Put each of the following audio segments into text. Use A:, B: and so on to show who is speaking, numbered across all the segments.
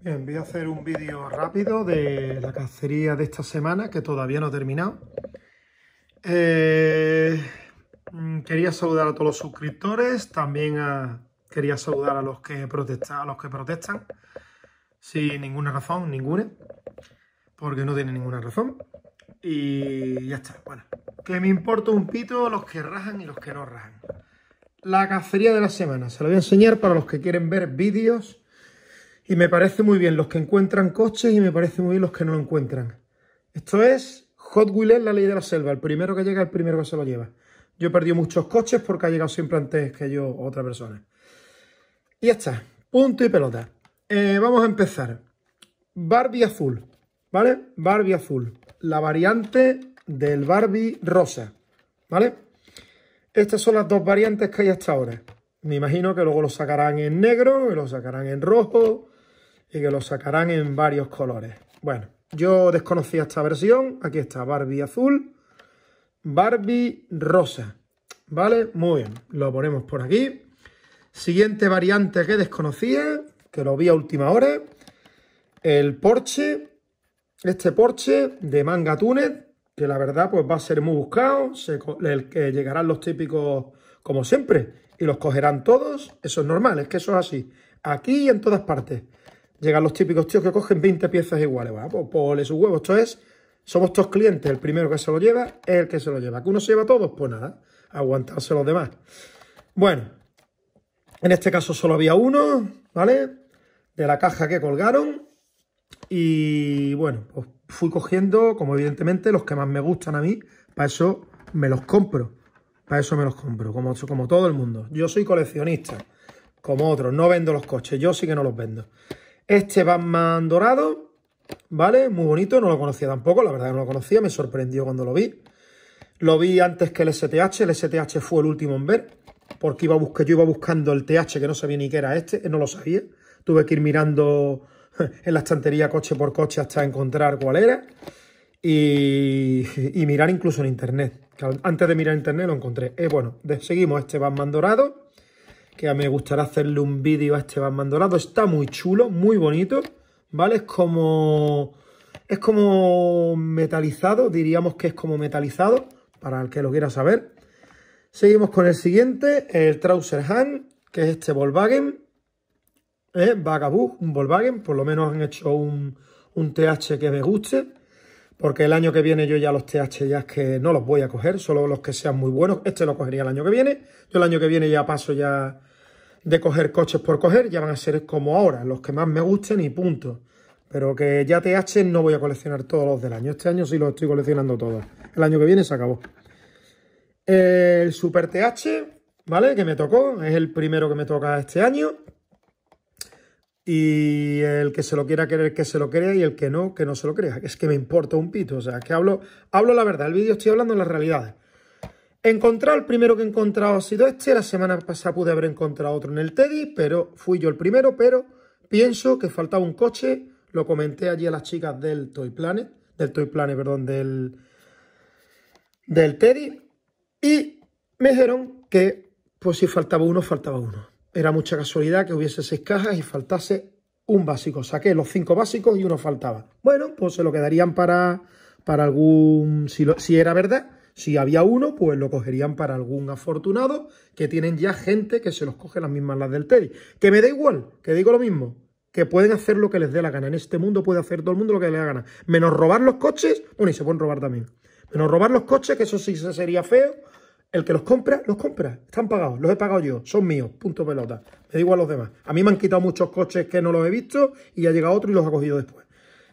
A: Bien, voy a hacer un vídeo rápido de la cacería de esta semana, que todavía no he terminado. Eh, mm, quería saludar a todos los suscriptores, también quería saludar a los que protestan, a los que protestan, sin ninguna razón, ninguna, porque no tienen ninguna razón. Y ya está, bueno, que me importa un pito los que rajan y los que no rajan. La cacería de la semana, se la voy a enseñar para los que quieren ver vídeos y me parece muy bien los que encuentran coches y me parece muy bien los que no lo encuentran. Esto es Hot Wheels, la ley de la selva. El primero que llega, el primero que se lo lleva. Yo he perdido muchos coches porque ha llegado siempre antes que yo o otra persona. Y ya está. Punto y pelota. Eh, vamos a empezar. Barbie azul. ¿Vale? Barbie azul. La variante del Barbie rosa. ¿Vale? Estas son las dos variantes que hay hasta ahora. Me imagino que luego lo sacarán en negro, y lo sacarán en rojo, y que lo sacarán en varios colores. Bueno, yo desconocía esta versión. Aquí está Barbie azul, Barbie rosa. ¿Vale? Muy bien, lo ponemos por aquí. Siguiente variante que desconocía, que lo vi a última hora, el Porsche, este Porsche de manga Túnez, que la verdad pues va a ser muy buscado, el, que llegarán los típicos como siempre y los cogerán todos, eso es normal, es que eso es así, aquí y en todas partes. Llegan los típicos tíos que cogen 20 piezas iguales. pues ponle sus huevos. Esto es, somos dos clientes. El primero que se lo lleva es el que se lo lleva. ¿Que uno se lleva todos? Pues nada, aguantarse los demás. Bueno, en este caso solo había uno, ¿vale? De la caja que colgaron. Y bueno, pues fui cogiendo, como evidentemente, los que más me gustan a mí. Para eso me los compro. Para eso me los compro, como, como todo el mundo. Yo soy coleccionista, como otros. No vendo los coches, yo sí que no los vendo. Este Batman dorado, ¿vale? Muy bonito, no lo conocía tampoco, la verdad que no lo conocía, me sorprendió cuando lo vi. Lo vi antes que el STH, el STH fue el último en ver, porque iba a yo iba buscando el TH, que no sabía ni qué era este, no lo sabía. Tuve que ir mirando en la estantería coche por coche hasta encontrar cuál era. Y, mirar incluso en internet. antes de mirar en internet lo encontré. Eh, bueno, seguimos este Batman dorado que me gustará hacerle un vídeo a este van Está muy chulo, muy bonito, ¿vale? Es como... Es como metalizado, diríamos que es como metalizado, para el que lo quiera saber. Seguimos con el siguiente, el Trouser Hand, que es este Volkswagen. ¿eh? un Volkswagen, por lo menos han hecho un, un TH que me guste porque el año que viene yo ya los TH ya es que no los voy a coger, solo los que sean muy buenos. Este lo cogería el año que viene. Yo el año que viene ya paso ya de coger coches por coger, ya van a ser como ahora, los que más me gusten y punto. Pero que ya TH no voy a coleccionar todos los del año. Este año sí los estoy coleccionando todos. El año que viene se acabó. El Super TH, ¿vale? Que me tocó, es el primero que me toca este año. Y el que se lo quiera querer, que se lo crea, y el que no, que no se lo crea. Es que me importa un pito. O sea, que hablo, hablo la verdad. El vídeo estoy hablando de las realidades. He el primero que he encontrado ha sido este. La semana pasada pude haber encontrado otro en el Teddy, pero fui yo el primero. Pero pienso que faltaba un coche. Lo comenté allí a las chicas del Toy Planet, del Toy Planet, perdón, del, del Teddy. Y me dijeron que, pues si faltaba uno, faltaba uno. Era mucha casualidad que hubiese seis cajas y faltase un básico. Saqué los cinco básicos y uno faltaba. Bueno, pues se lo quedarían para, para algún... Si, si era verdad, si había uno, pues lo cogerían para algún afortunado que tienen ya gente que se los coge las mismas las del Teddy. Que me da igual, que digo lo mismo. Que pueden hacer lo que les dé la gana. En este mundo puede hacer todo el mundo lo que le dé la gana. Menos robar los coches. Bueno, y se pueden robar también. Menos robar los coches, que eso sí sería feo el que los compra, los compra. Están pagados, los he pagado yo, son míos, punto pelota. Me digo a los demás. A mí me han quitado muchos coches que no los he visto y ha llegado otro y los ha cogido después.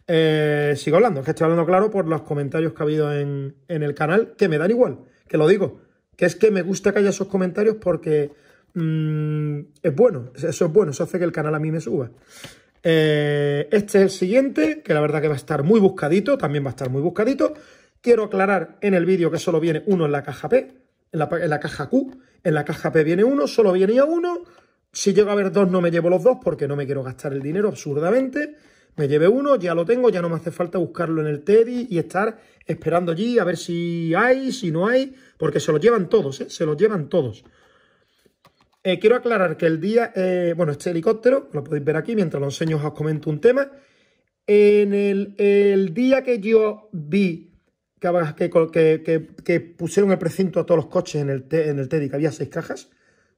A: Eh, sigo hablando, es que estoy hablando claro por los comentarios que ha habido en, el canal, que me dan igual, que lo digo. Que es que me gusta que haya esos comentarios porque mm, es bueno, eso es bueno, eso hace que el canal a mí me suba. Eh, este es el siguiente, que la verdad que va a estar muy buscadito, también va a estar muy buscadito. Quiero aclarar en el vídeo que solo viene uno en la caja P, en la, caja Q. En la caja P viene uno, solo venía uno. Si llego a haber dos, no me llevo los dos porque no me quiero gastar el dinero absurdamente. Me lleve uno, ya lo tengo, ya no me hace falta buscarlo en el Teddy y estar esperando allí a ver si hay, si no hay, porque se lo llevan todos, ¿eh? se lo llevan todos. Eh, quiero aclarar que el día, eh, bueno, este helicóptero, lo podéis ver aquí, mientras lo enseño os comento un tema. En el día que yo vi que, que, pusieron el precinto a todos los coches en el, en el Teddy, que había seis cajas.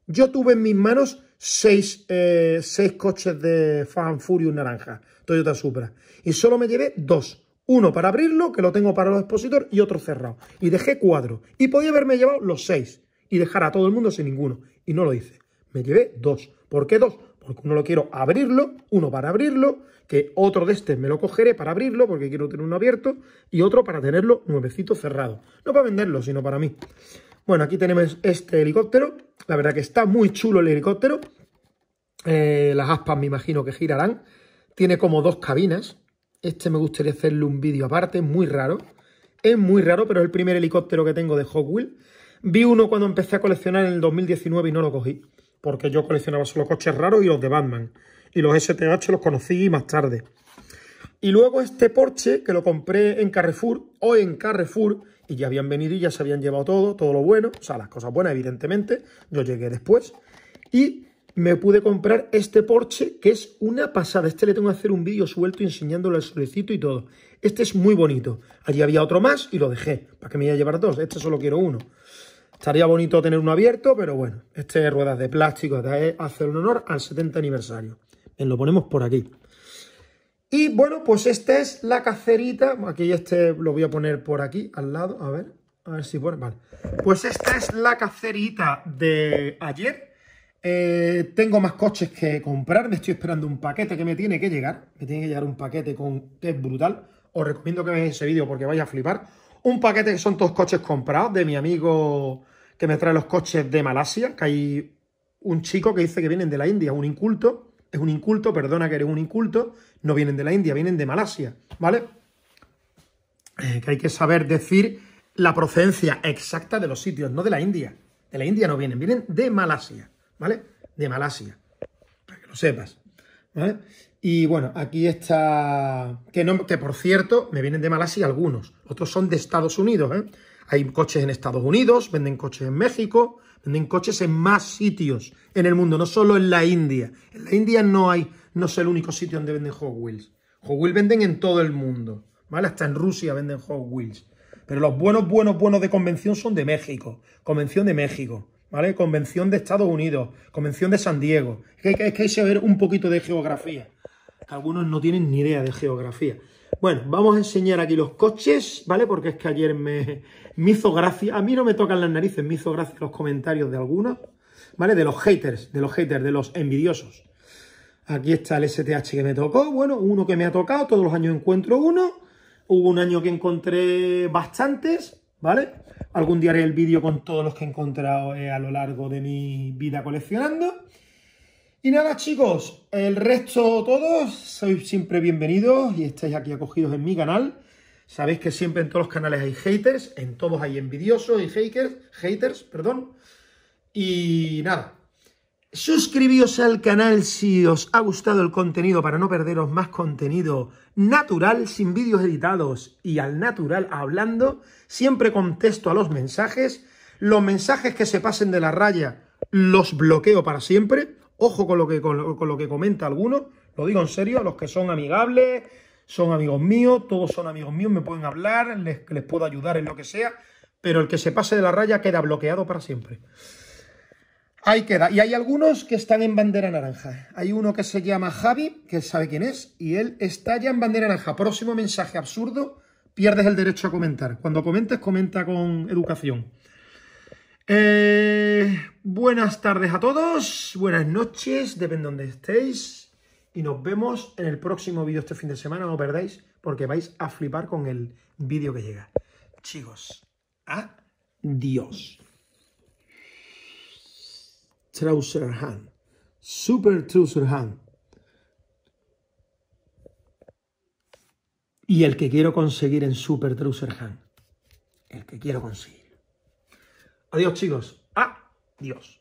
A: Yo tuve en mis manos seis, eh, seis coches de Fan Furious naranja, Toyota Supra. Y solo me llevé dos. Uno para abrirlo, que lo tengo para los expositores, y otro cerrado. Y dejé cuatro. Y podía haberme llevado los seis. Y dejar a todo el mundo sin ninguno. Y no lo hice. Me llevé dos. ¿Por qué dos? porque uno lo quiero abrirlo, uno para abrirlo, que otro de este me lo cogeré para abrirlo porque quiero tener uno abierto y otro para tenerlo nuevecito cerrado. No para venderlo, sino para mí. Bueno, aquí tenemos este helicóptero. La verdad que está muy chulo el helicóptero. Eh, las aspas me imagino que girarán. Tiene como dos cabinas. Este me gustaría hacerle un vídeo aparte, muy raro. Es muy raro, pero es el primer helicóptero que tengo de Hot Vi uno cuando empecé a coleccionar en el 2019 y no lo cogí porque yo coleccionaba solo coches raros y los de Batman. Y los STH los conocí más tarde. Y luego este Porsche, que lo compré en Carrefour, o en Carrefour, y ya habían venido y ya se habían llevado todo, todo lo bueno, o sea, las cosas buenas, evidentemente, yo llegué después, y me pude comprar este Porsche, que es una pasada. Este le tengo que hacer un vídeo suelto enseñándolo el solicito y todo. Este es muy bonito. Allí había otro más y lo dejé, para que me iba a llevar dos. Este solo quiero uno. Estaría bonito tener uno abierto, pero bueno, este ruedas de plástico, hace un honor al 70 aniversario. lo ponemos por aquí. Y bueno, pues esta es la cacerita. Aquí este lo voy a poner por aquí, al lado. A ver, a ver si pone. Vale. Pues esta es la cacerita de ayer. Eh, tengo más coches que comprar. Me estoy esperando un paquete que me tiene que llegar. Me tiene que llegar un paquete con que es brutal. Os recomiendo que veáis ese vídeo porque vais a flipar. Un paquete que son todos coches comprados de mi amigo que me trae los coches de Malasia, que hay un chico que dice que vienen de la India, un inculto, es un inculto, perdona que eres un inculto, no vienen de la India, vienen de Malasia, ¿vale? Eh, que hay que saber decir la procedencia exacta de los sitios, no de la India. De la India no vienen, vienen de Malasia, ¿vale? De Malasia, para que lo sepas, ¿vale? Y bueno, aquí está, que, no, que por cierto, me vienen de Malasia algunos, otros son de Estados Unidos, ¿eh? Hay coches en Estados Unidos, venden coches en México, venden coches en más sitios en el mundo, no solo en la India. En la India no hay, no es el único sitio donde venden Hot Wheels. Hot Wheels venden en todo el mundo, ¿vale? Hasta en Rusia venden Hot Wheels. Pero los buenos, buenos, buenos de convención son de México, convención de México, ¿vale? Convención de Estados Unidos, convención de San Diego. Es que hay que saber un poquito de geografía. Algunos no tienen ni idea de geografía. Bueno, vamos a enseñar aquí los coches, ¿vale? Porque es que ayer me, hizo gracia, a mí no me tocan las narices, me hizo gracia los comentarios de algunos, ¿vale? De los haters, de los haters, de los envidiosos. Aquí está el STH que me tocó, bueno, uno que me ha tocado, todos los años encuentro uno. Hubo un año que encontré bastantes, ¿vale? Algún día haré el vídeo con todos los que he encontrado eh, a lo largo de mi vida coleccionando. Y nada chicos, el resto todos, sois siempre bienvenidos y estáis aquí acogidos en mi canal. Sabéis que siempre en todos los canales hay haters, en todos hay envidiosos y haters, haters, perdón. Y nada, suscribíos al canal si os ha gustado el contenido para no perderos más contenido natural, sin vídeos editados y al natural hablando. Siempre contesto a los mensajes. Los mensajes que se pasen de la raya los bloqueo para siempre. Ojo con lo que, con que comenta alguno, lo digo en serio, los que son amigables, son amigos míos, todos son amigos míos, me pueden hablar, les, les puedo ayudar en lo que sea, pero el que se pase de la raya queda bloqueado para siempre. Ahí queda. Y hay algunos que están en bandera naranja. Hay uno que se llama Javi, que sabe quién es, y él está ya en bandera naranja. Próximo mensaje absurdo, pierdes el derecho a comentar. Cuando comentes, comenta con educación. Eh, buenas tardes a todos, buenas noches, depende de donde estéis. Y nos vemos en el próximo vídeo este fin de semana, no perdáis, porque vais a flipar con el vídeo que llega. Chicos, adiós. Trouser Hand. Super Trouser Hand. Y el que quiero conseguir en Super Trouser Hand. El que quiero conseguir. Adiós, chicos. Adiós.